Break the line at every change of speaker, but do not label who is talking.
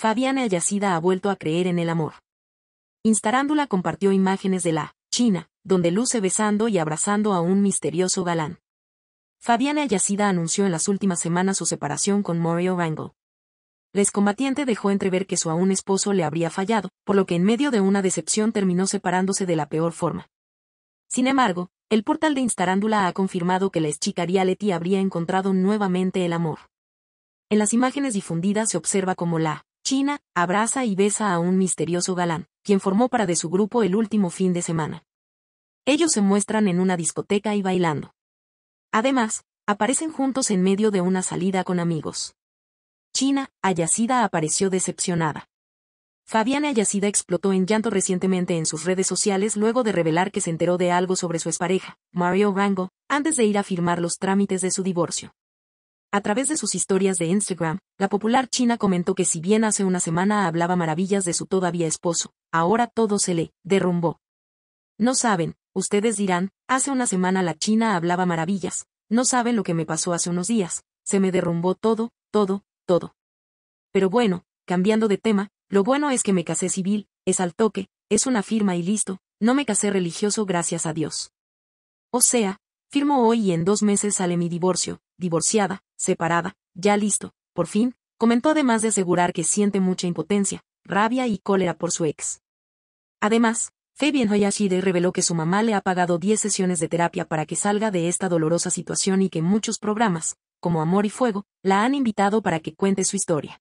Fabiana Yacida ha vuelto a creer en el amor. Instarándula compartió imágenes de la China, donde luce besando y abrazando a un misterioso galán. Fabiana Yacida anunció en las últimas semanas su separación con Mario Rangel. La excombatiente dejó entrever que su aún esposo le habría fallado, por lo que en medio de una decepción terminó separándose de la peor forma. Sin embargo, el portal de Instarándula ha confirmado que la exchica Letty habría encontrado nuevamente el amor. En las imágenes difundidas se observa como la China, abraza y besa a un misterioso galán, quien formó para de su grupo el último fin de semana. Ellos se muestran en una discoteca y bailando. Además, aparecen juntos en medio de una salida con amigos. China, Ayacida apareció decepcionada. Fabiana Ayacida explotó en llanto recientemente en sus redes sociales luego de revelar que se enteró de algo sobre su expareja, Mario Rango, antes de ir a firmar los trámites de su divorcio. A través de sus historias de Instagram, la popular china comentó que si bien hace una semana hablaba maravillas de su todavía esposo, ahora todo se le derrumbó. No saben, ustedes dirán, hace una semana la china hablaba maravillas, no saben lo que me pasó hace unos días, se me derrumbó todo, todo, todo. Pero bueno, cambiando de tema, lo bueno es que me casé civil, es al toque, es una firma y listo, no me casé religioso gracias a Dios. O sea, firmo hoy y en dos meses sale mi divorcio, divorciada, separada, ya listo, por fin, comentó además de asegurar que siente mucha impotencia, rabia y cólera por su ex. Además, Fabian Hoyashire reveló que su mamá le ha pagado 10 sesiones de terapia para que salga de esta dolorosa situación y que muchos programas, como Amor y Fuego, la han invitado para que cuente su historia.